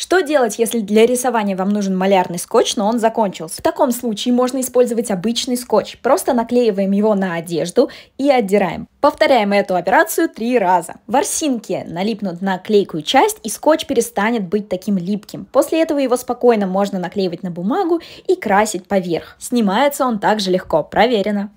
Что делать, если для рисования вам нужен малярный скотч, но он закончился? В таком случае можно использовать обычный скотч. Просто наклеиваем его на одежду и отдираем. Повторяем эту операцию три раза. Ворсинки налипнут на клейкую часть, и скотч перестанет быть таким липким. После этого его спокойно можно наклеивать на бумагу и красить поверх. Снимается он также легко, проверено.